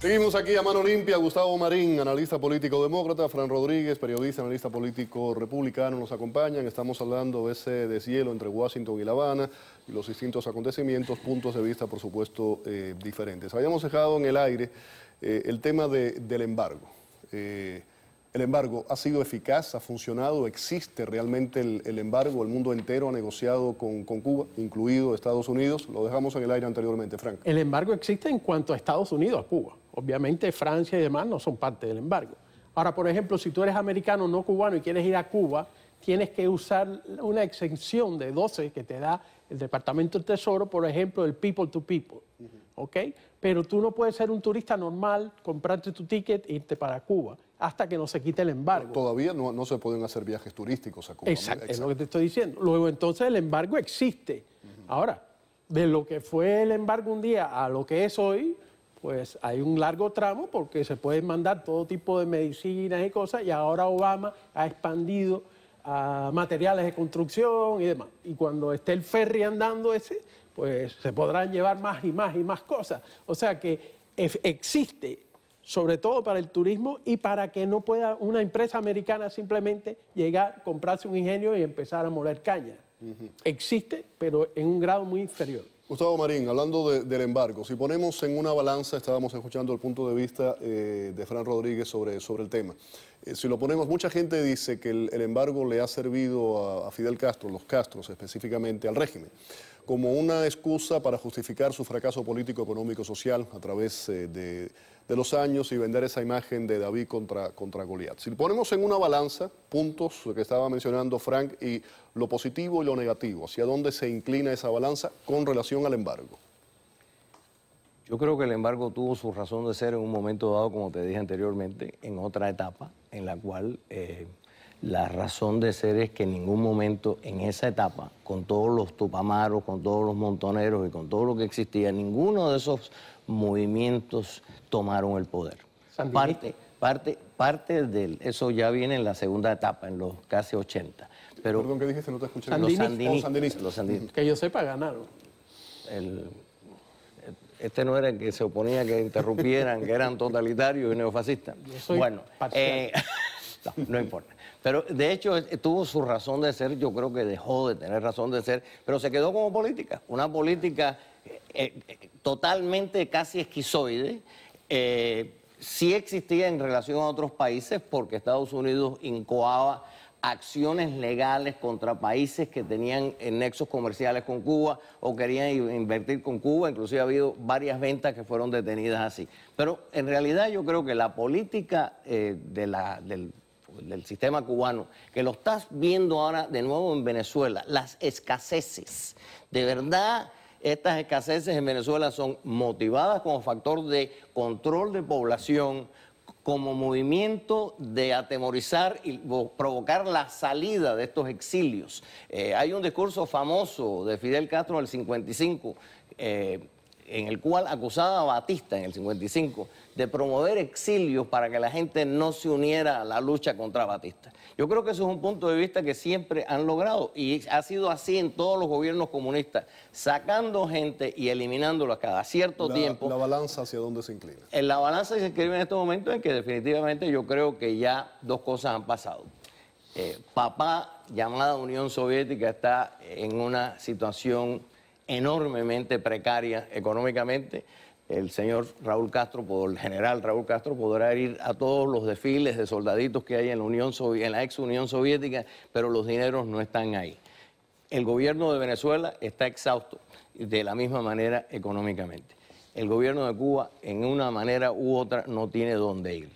Seguimos aquí a mano limpia, Gustavo Marín, analista político demócrata, Fran Rodríguez, periodista, analista político republicano, nos acompañan. Estamos hablando de ese deshielo entre Washington y La Habana y los distintos acontecimientos, puntos de vista, por supuesto, eh, diferentes. Habíamos dejado en el aire eh, el tema del embargo. Eh, el embargo ha sido eficaz, ha funcionado, existe realmente el, embargo, el mundo entero ha negociado con, con, Cuba, incluido Estados Unidos. Lo dejamos en el aire anteriormente, Frank. El embargo existe en cuanto a Estados Unidos, a Cuba. Obviamente Francia y demás no son parte del embargo. Ahora, por ejemplo, si tú eres americano, no cubano, y quieres ir a Cuba, tienes que usar una exención de 12 que te da el Departamento del Tesoro, por ejemplo, el People to People. ¿Ok? Pero tú no puedes ser un turista normal, comprarte tu ticket e irte para Cuba hasta que no se quite el embargo. Todavía no, se pueden hacer viajes turísticos a Cuba. Exacto, es lo que te estoy diciendo. Luego entonces el embargo existe. Ahora, de lo que fue el embargo un día a lo que es hoy, pues hay un largo tramo porque se pueden mandar todo tipo de medicinas y cosas y ahora Obama ha expandido a materiales de construcción y demás. Y cuando esté el ferry andando ese, pues se podrán llevar más y más y más cosas. O sea que existe, sobre todo para el turismo y para que no pueda una empresa americana simplemente llegar, comprarse un ingenio y empezar a moler caña. Existe, pero en un grado muy inferior. Gustavo Marín, hablando del embargo, si ponemos en una balanza, estábamos escuchando el punto de vista eh, de Fran Rodríguez sobre, sobre el tema. Eh, si lo ponemos, mucha gente dice que el, embargo le ha servido a, a, Fidel Castro, los Castros específicamente, al régimen como una excusa para justificar su fracaso político, económico, social a través eh, de, los años y vender esa imagen de David contra, contra Goliat. Si ponemos en una balanza puntos que estaba mencionando Frank y lo positivo y lo negativo, hacia dónde se inclina esa balanza con relación al embargo. Yo creo que el embargo tuvo su razón de ser en un momento dado, como te dije anteriormente, en otra etapa en la cual eh, la razón de ser es que en ningún momento en esa etapa, con todos los tupamaros, con todos los montoneros y con todo lo que existía, ninguno de esos movimientos tomaron el poder. Parte, parte, parte del, eso ya viene en la segunda etapa, en los casi 80. Pero Perdón, No Los sandinistas, Que yo sepa, ganaron. este no era el que se oponía que interrumpieran, que eran totalitarios y neofascistas. bueno, eh, no importa. Pero de hecho eh, tuvo su razón de ser, yo creo que dejó de tener razón de ser, pero se quedó como política, una política eh, eh, totalmente casi esquizoide. Eh, sí existía en relación a otros países porque Estados Unidos incoaba acciones legales contra países que tenían nexos comerciales con Cuba o querían invertir con Cuba. Inclusive ha habido varias ventas que fueron detenidas así. Pero en realidad yo creo que la política de la, del, del sistema cubano, que lo estás viendo ahora de nuevo en Venezuela, las escaseces. De verdad, estas escaseces en Venezuela son motivadas como factor de control de población, como movimiento de atemorizar y provocar la salida de estos exilios. Eh, hay un discurso famoso de Fidel Castro del 55 en el cual acusaba a Batista en el 55 de promover exilios para que la gente no se uniera a la lucha contra Batista. Yo creo que eso es un punto de vista que siempre han logrado y ha sido así en todos los gobiernos comunistas, sacando gente y eliminándola cada cierto tiempo. ¿La balanza hacia dónde se inclina? En eh, la balanza se escribe en este momento en que definitivamente yo creo que ya dos cosas han pasado. Eh, papá, llamada Unión Soviética, está en una situación enormemente precaria económicamente. El señor Raúl Castro, el general Raúl Castro, podrá ir a todos los desfiles de soldaditos que hay en la, Unión en la ex Unión Soviética, pero los dineros no están ahí. El gobierno de Venezuela está exhausto de la misma manera económicamente. El gobierno de Cuba, en una manera u otra, no tiene dónde ir.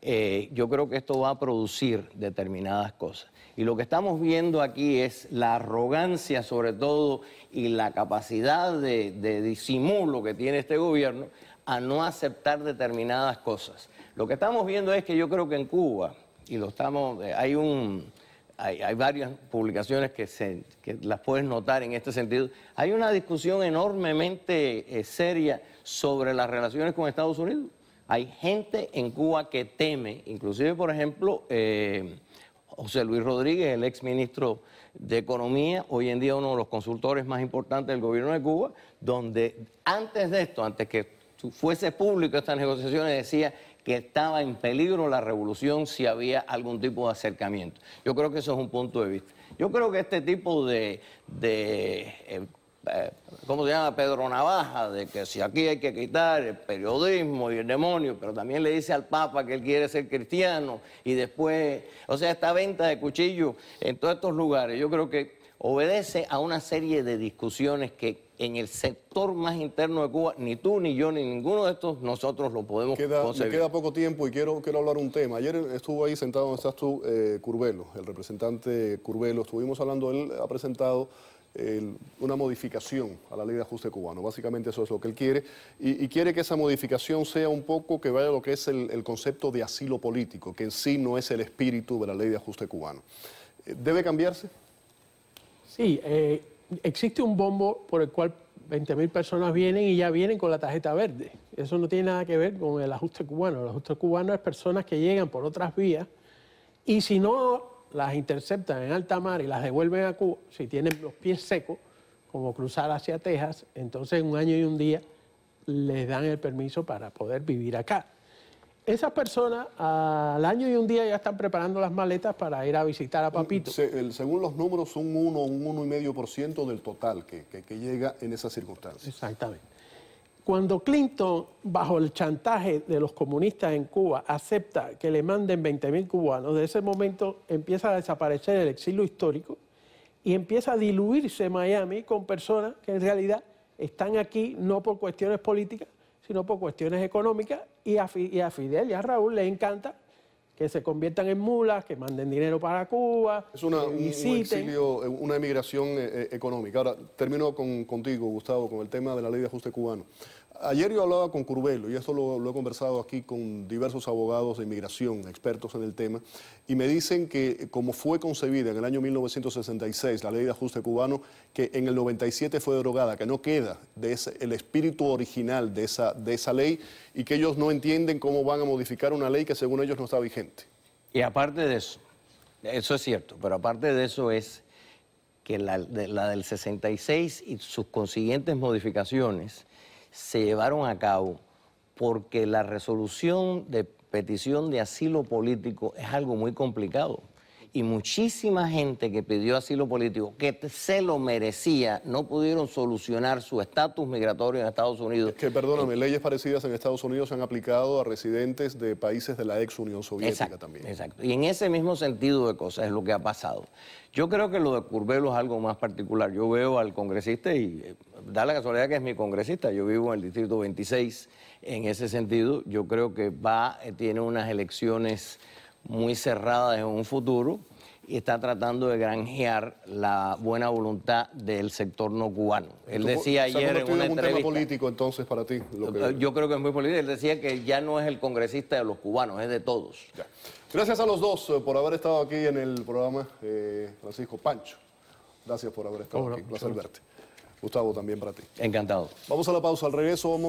Eh, yo creo que esto va a producir determinadas cosas. Y lo que estamos viendo aquí es la arrogancia sobre todo y la capacidad de, disimulo que tiene este gobierno a no aceptar determinadas cosas. Lo que estamos viendo es que yo creo que en Cuba, y lo estamos, eh, hay un, hay, varias publicaciones que, se, las puedes notar en este sentido. Hay una discusión enormemente eh, seria sobre las relaciones con Estados Unidos. Hay gente en Cuba que teme, inclusive, por ejemplo, eh, José Luis Rodríguez, el exministro de Economía, hoy en día uno de los consultores más importantes del gobierno de Cuba, donde antes de esto, antes que fuese público estas negociaciones, decía que estaba en peligro la revolución si había algún tipo de acercamiento. Yo creo que eso es un punto de vista. Yo creo que este tipo de, eh, eh, ¿cómo se llama? Pedro Navaja, de que si aquí hay que quitar el periodismo y el demonio, pero también le dice al Papa que él quiere ser cristiano y después, o sea, esta venta de cuchillos en todos estos lugares, yo creo que obedece a una serie de discusiones que en el sector más interno de Cuba, ni tú, ni yo, ni ninguno de estos, nosotros lo podemos queda, se Me queda poco tiempo y quiero, quiero hablar un tema. Ayer estuvo ahí sentado donde estás tú, eh, Curvelo, el representante Curvelo. Estuvimos hablando, él ha presentado una modificación a la ley de ajuste cubano. Básicamente eso es lo que él quiere. Y, quiere que esa modificación sea un poco que vaya a lo que es el, concepto de asilo político, que en sí no es el espíritu de la ley de ajuste cubano. Eh, ¿Debe cambiarse? Sí, eh, existe un bombo por el cual 20.000 personas vienen y ya vienen con la tarjeta verde. Eso no tiene nada que ver con el ajuste cubano. El ajuste cubano es personas que llegan por otras vías y si no las interceptan en alta mar y las devuelven a Cuba, si tienen los pies secos, como cruzar hacia Texas, entonces en un año y un día les dan el permiso para poder vivir acá. Esas personas al año y un día ya están preparando las maletas para ir a visitar a Papito. según los números, un 1 un 1,5% del total que llega en esas circunstancias. Exactamente. Cuando Clinton, bajo el chantaje de los comunistas en Cuba, acepta que le manden 20.000 cubanos, de ese momento empieza a desaparecer el exilio histórico y empieza a diluirse Miami con personas que en realidad están aquí no por cuestiones políticas, sino por cuestiones económicas y a, Fidel y a Raúl le encanta que se conviertan en mulas, que manden dinero para Cuba. Es una, un, exilio, eh, una emigración eh, eh, económica. Ahora, termino con, contigo, Gustavo, con el tema de la ley de ajuste cubano. Ayer yo hablaba con Curbelo, y esto lo, he conversado aquí con diversos abogados de inmigración, expertos en el tema, y me dicen que eh, como fue concebida en el año 1966 la ley de ajuste cubano, que en el 97 fue derogada, que no queda de ese, el espíritu original de esa, de esa ley y que ellos no entienden cómo van a modificar una ley que según ellos no está vigente. Y aparte de eso, eso es cierto, pero aparte de eso es que la, la del 66 y sus consiguientes modificaciones se llevaron a cabo porque la resolución de petición de asilo político es algo muy complicado y muchísima gente que pidió asilo político, que se lo merecía, no pudieron solucionar su estatus migratorio en Estados Unidos. Es que perdóname, eh, leyes parecidas en Estados Unidos se han aplicado a residentes de países de la ex Unión Soviética también. Exacto. Y en ese mismo sentido de cosas es lo que ha pasado. Yo creo que lo de Curbelo es algo más particular. Yo veo al congresista y eh, da la casualidad que es mi congresista. Yo vivo en el distrito 26. En ese sentido, yo creo que va, eh, tiene unas elecciones muy cerrada desde un futuro y está tratando de granjear la buena voluntad del sector no cubano. Él decía ayer en una un Tema político entonces para ti? que... Yo creo que es muy político. Él decía que ya no es el congresista de los cubanos, es de todos. Gracias a los dos eh, por haber estado aquí en el programa, eh, Francisco Pancho. Gracias por haber estado aquí. Un placer verte. Gustavo, también para ti. Encantado. Vamos a la pausa. Al regreso vamos...